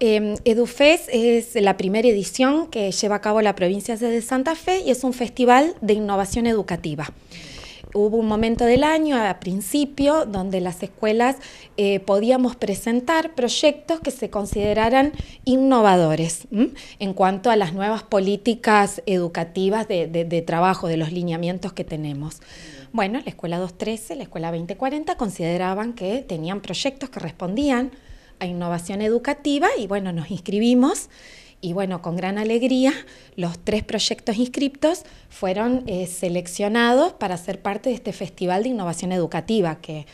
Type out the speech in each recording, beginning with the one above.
Em, EduFes es la primera edición que lleva a cabo la provincia de Santa Fe y es un festival de innovación educativa. Hubo un momento del año, a principio, donde las escuelas eh, podíamos presentar proyectos que se consideraran innovadores en cuanto a las nuevas políticas educativas de, de trabajo, de los lineamientos que tenemos. Bueno, la Escuela 213, la Escuela 2040 consideraban que tenían proyectos que respondían a innovación educativa y bueno, nos inscribimos y bueno, con gran alegría, los tres proyectos inscriptos fueron eh, seleccionados para ser parte de este Festival de Innovación Educativa, que,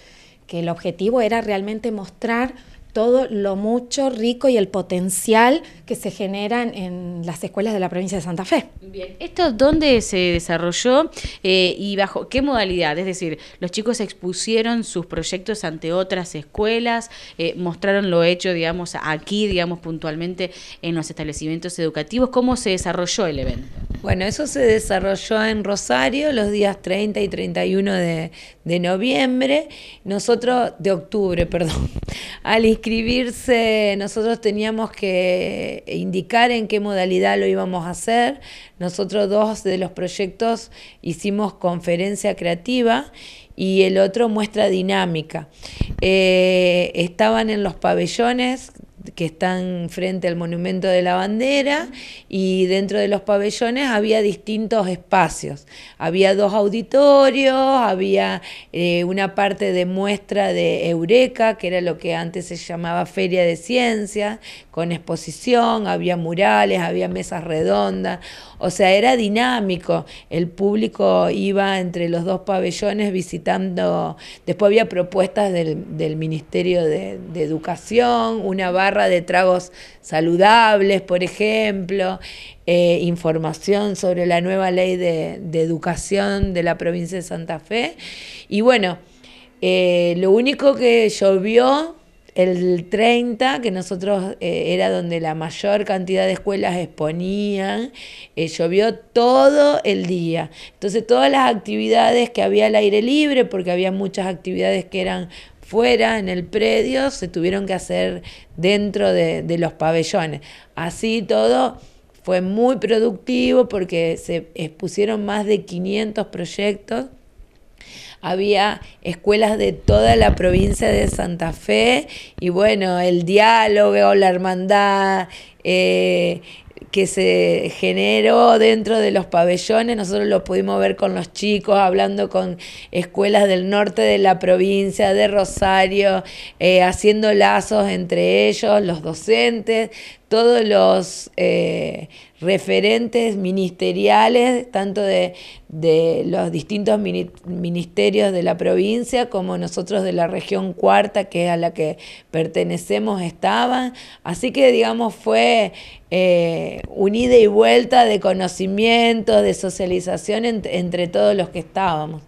que el objetivo era realmente mostrar todo lo mucho rico y el potencial que se generan en las escuelas de la provincia de Santa Fe. Bien, ¿esto dónde se desarrolló eh, y bajo qué modalidad? Es decir, los chicos expusieron sus proyectos ante otras escuelas, eh, mostraron lo hecho, digamos, aquí, digamos, puntualmente en los establecimientos educativos. ¿Cómo se desarrolló el evento? Bueno, eso se desarrolló en Rosario los días 30 y 31 de, de noviembre. Nosotros, de octubre, perdón inscribirse, nosotros teníamos que indicar en qué modalidad lo íbamos a hacer. Nosotros dos de los proyectos hicimos conferencia creativa y el otro muestra dinámica. Eh, estaban en los pabellones que están frente al monumento de la bandera y dentro de los pabellones había distintos espacios. Había dos auditorios, había eh, una parte de muestra de Eureka, que era lo que antes se llamaba Feria de Ciencias, con exposición, había murales, había mesas redondas, o sea, era dinámico. El público iba entre los dos pabellones visitando, después había propuestas del, Ministerio de, de Educación, una barra de tragos saludables, por ejemplo, eh, información sobre la nueva ley de, educación de la provincia de Santa Fe. Y bueno, eh, lo único que llovió el 30, que nosotros eh, era donde la mayor cantidad de escuelas exponían, llovió todo el día. Entonces todas las actividades que había al aire libre, porque había muchas actividades que eran fuera, en el predio, se tuvieron que hacer dentro de, los pabellones. Así todo fue muy productivo porque se expusieron más de 500 proyectos. Había escuelas de toda la provincia de Santa Fe y bueno, el diálogo, la hermandad, eh, que se generó dentro de los pabellones, nosotros lo pudimos ver con los chicos, hablando con escuelas del norte de la provincia, de Rosario, eh, haciendo lazos entre ellos, los docentes, todos los eh, referentes ministeriales, tanto de, de, los distintos ministerios de la provincia como nosotros de la región cuarta, que es a la que pertenecemos, estaban. Así que, digamos, fue eh, un ida y vuelta de conocimientos, de socialización entre, todos los que estábamos.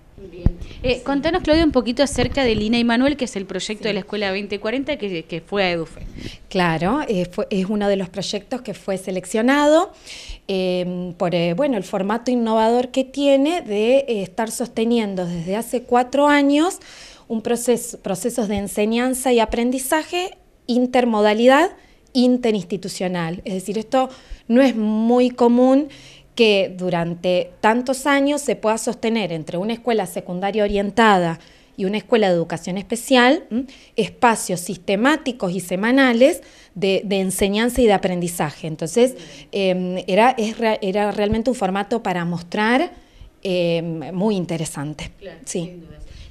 Eh, contanos, Claudia, un poquito acerca de Lina y Manuel, que es el proyecto de la Escuela 2040 que, fue a EDUFE. Claro, eh, es uno de los proyectos que fue seleccionado eh, por bueno, el formato innovador que tiene de estar sosteniendo desde hace cuatro años un proceso, procesos de enseñanza y aprendizaje, intermodalidad, interinstitucional. Es decir, esto no es muy común que durante tantos años se pueda sostener entre una escuela secundaria orientada y una escuela de educación especial, espacios sistemáticos y semanales de, enseñanza y de aprendizaje. Entonces, em, era, era realmente un formato para mostrar em, muy interesante. sí.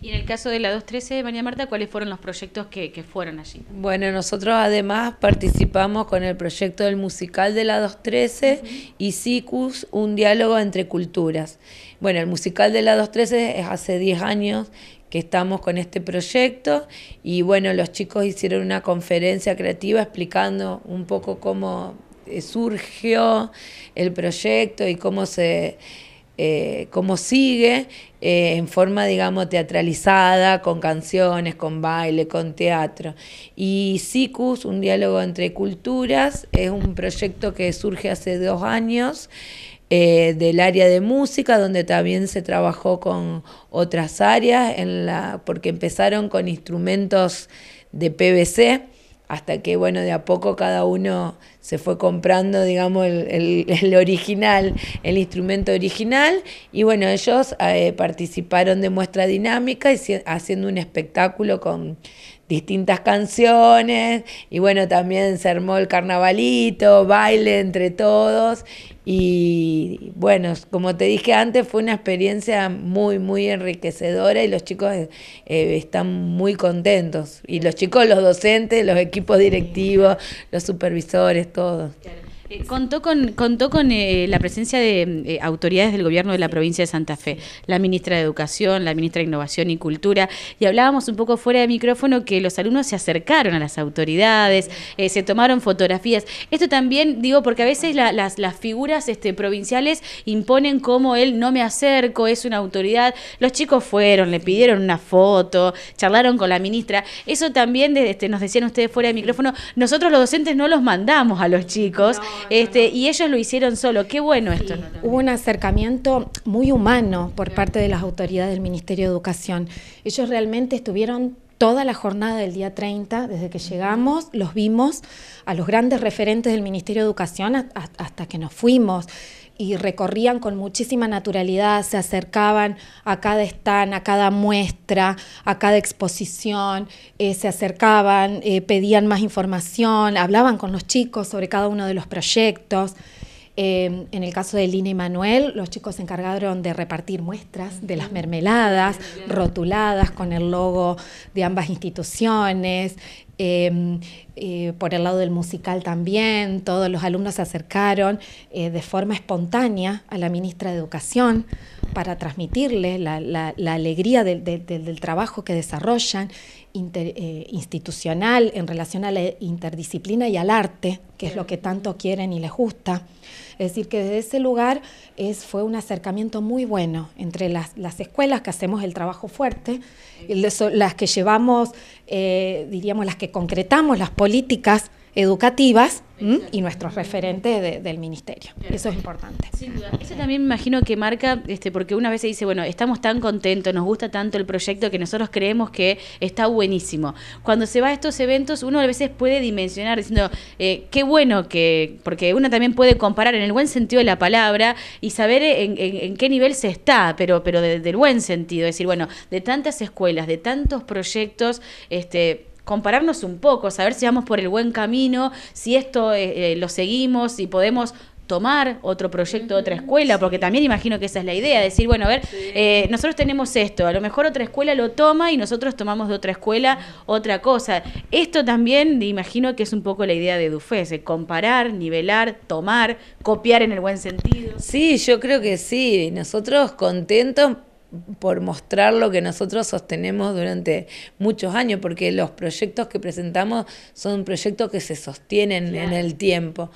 Y en el caso de la 213 María Marta, ¿cuáles fueron los proyectos que, fueron allí? Bueno, nosotros además participamos con el proyecto del musical de la 213 y SICUS, un diálogo entre culturas. Bueno, el musical de la 213 es hace 10 años que estamos con este proyecto y bueno, los chicos hicieron una conferencia creativa explicando un poco cómo eh, surgió el proyecto y cómo se eh, cómo sigue eh, en forma, digamos, teatralizada, con canciones, con baile, con teatro. Y SICUS, un diálogo entre culturas, es un proyecto que surge hace dos años. Eh, del área de música, donde también se trabajó con otras áreas, porque empezaron con instrumentos de PVC, hasta que, bueno, de a poco cada uno se fue comprando, digamos, el, original, el instrumento original, y bueno, ellos eh, participaron de muestra dinámica y haciendo un espectáculo con distintas canciones y bueno, también se armó el carnavalito, baile entre todos y bueno, como te dije antes, fue una experiencia muy, muy enriquecedora y los chicos eh, están muy contentos. Y los chicos, los docentes, los equipos directivos, los supervisores, todo. Eh, contó con, contó con eh, la presencia de eh, autoridades del gobierno de la provincia de Santa Fe, la ministra de Educación, la ministra de Innovación y Cultura, y hablábamos un poco fuera de micrófono que los alumnos se acercaron a las autoridades, se tomaron fotografías. Esto también digo porque a veces las, figuras este, provinciales imponen como él no me acerco, es una autoridad. Los chicos fueron, le pidieron una foto, charlaron con la ministra. Eso también, desde, este, nos decían ustedes fuera de micrófono, nosotros los docentes no los mandamos a los chicos. Este, y ellos lo hicieron solo. Qué bueno esto. hubo un acercamiento muy humano por parte de las autoridades del Ministerio de Educación. Ellos realmente estuvieron toda la jornada del día 30, desde que llegamos, los vimos a los grandes referentes del Ministerio de Educación hasta que nos fuimos y recorrían con muchísima naturalidad, se acercaban a cada stand, a cada muestra, a cada exposición, eh, se acercaban, eh, pedían más información, hablaban con los chicos sobre cada uno de los proyectos. Em, en el caso de Lina y Manuel, los chicos se encargaron de repartir muestras de las mermeladas, rotuladas con el logo de ambas instituciones. Em, eh, por el lado del musical también, todos los alumnos se acercaron eh, de forma espontánea a la ministra de Educación para transmitirles la, alegría del, trabajo que desarrollan eh, institucional en relación a la interdisciplina y al arte, que es lo que tanto quieren y les gusta. Es decir, que desde ese lugar es, fue un acercamiento muy bueno entre las, escuelas que hacemos el trabajo fuerte, las que llevamos, eh, diríamos, las que concretamos las políticas educativas y nuestros referentes del ministerio. Eso es importante. Sin Eso también me imagino que marca, este, porque una vez se dice, bueno, estamos tan contentos, nos gusta tanto el proyecto que nosotros creemos que está buenísimo. Cuando se va a estos eventos, uno a veces puede dimensionar diciendo, eh, qué bueno que, porque uno también puede comparar en el buen sentido de la palabra y saber en, qué nivel se está, pero, pero de, del buen sentido. Es decir, bueno, de tantas escuelas, de tantos proyectos, este, compararnos un poco, saber si vamos por el buen camino, si esto eh, eh, lo seguimos, si podemos tomar otro proyecto de otra escuela, porque también imagino que esa es la idea, decir, bueno, a ver, eh, nosotros tenemos esto, a lo mejor otra escuela lo toma y nosotros tomamos de otra escuela otra cosa. Esto también imagino que es un poco la idea de Dufese, comparar, nivelar, tomar, copiar en el buen sentido. Sí, yo creo que sí, nosotros contentos por mostrar lo que nosotros sostenemos durante muchos años, porque los proyectos que presentamos son proyectos que se sostienen en el tiempo.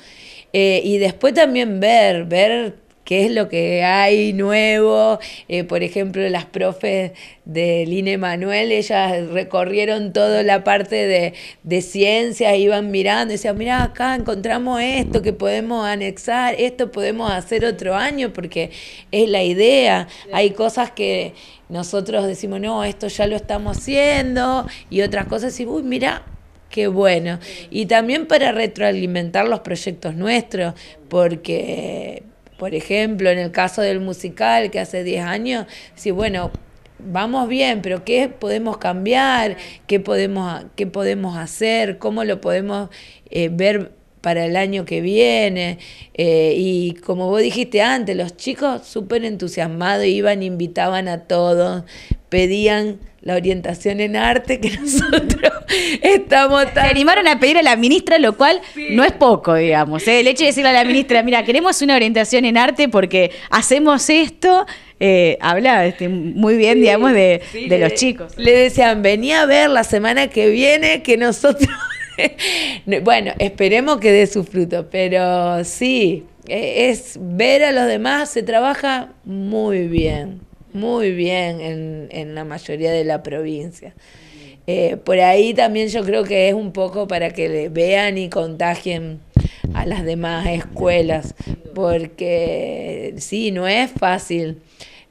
Eh, y después también ver, ver qué es lo que hay nuevo. Eh, por ejemplo, las profes de Line Manuel, ellas recorrieron toda la parte de, de ciencias, iban mirando, decían, mira, acá encontramos esto que podemos anexar, esto podemos hacer otro año, porque es la idea. Hay cosas que nosotros decimos, no, esto ya lo estamos haciendo, y otras cosas y uy, mira, Qué bueno. Y también para retroalimentar los proyectos nuestros, porque por ejemplo, en el caso del musical que hace 10 años, sí, bueno, vamos bien, pero ¿qué podemos cambiar? ¿Qué podemos, qué podemos hacer? ¿Cómo lo podemos eh, ver para el año que viene? Eh, y como vos dijiste antes, los chicos súper entusiasmados iban, invitaban a todos, pedían la orientación en arte que nosotros estamos Se animaron a pedir a la ministra, lo cual no es poco, digamos. ¿eh? El hecho de decirle a la ministra, mira, queremos una orientación en arte porque hacemos esto, eh, habla este, muy bien, digamos, de, los chicos. Le decían, venía a ver la semana que viene que nosotros... bueno, esperemos que dé su fruto, pero sí, e, es ver a los demás, se trabaja muy bien, muy bien en la mayoría de la provincia. Eh, por ahí también yo creo que es un poco para que vean y contagien a las demás escuelas, porque sí, no es fácil.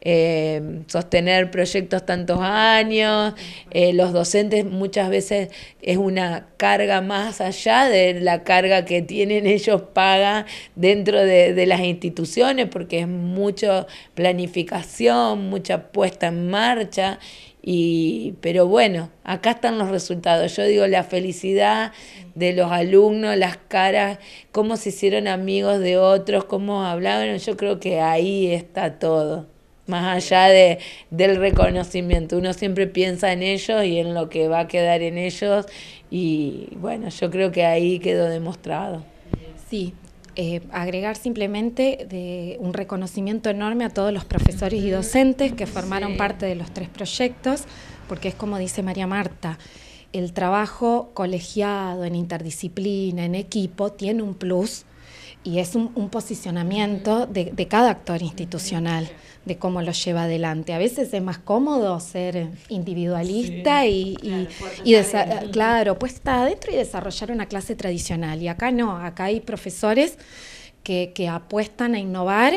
Eh, sostener proyectos tantos años, eh, los docentes muchas veces es una carga más allá de la carga que tienen ellos paga dentro de, de las instituciones, porque es mucha planificación, mucha puesta en marcha y, pero bueno, acá están los resultados. Yo digo la felicidad de los alumnos, las caras, cómo se hicieron amigos de otros, cómo hablaron. Yo creo que ahí está todo. Más allá de, del reconocimiento, uno siempre piensa en ellos y en lo que va a quedar en ellos y bueno, yo creo que ahí quedó demostrado. Sí, eh, agregar simplemente de un reconocimiento enorme a todos los profesores y docentes que formaron parte de los tres proyectos, porque es como dice María Marta, el trabajo colegiado, en interdisciplina, en equipo, tiene un plus y es un, posicionamiento de, cada actor institucional, de cómo lo lleva adelante. A veces es más cómodo ser individualista y, claro, eh, pues está adentro y desarrollar una clase tradicional. Y acá no, acá hay profesores que, apuestan a innovar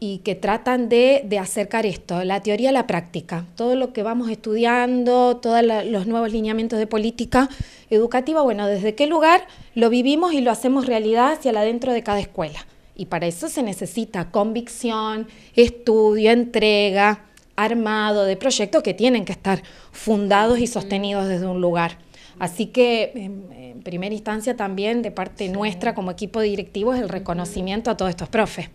y que tratan de, de, acercar esto, la teoría a la práctica. Todo lo que vamos estudiando, todos los nuevos lineamientos de política educativa, bueno, desde qué lugar lo vivimos y lo hacemos realidad hacia la dentro de cada escuela. Y para eso se necesita convicción, estudio, entrega, armado de proyectos que tienen que estar fundados y sostenidos desde un lugar. Así que, em, en, primera instancia, también de parte nuestra como equipo directivo es el reconocimiento a todos estos profes.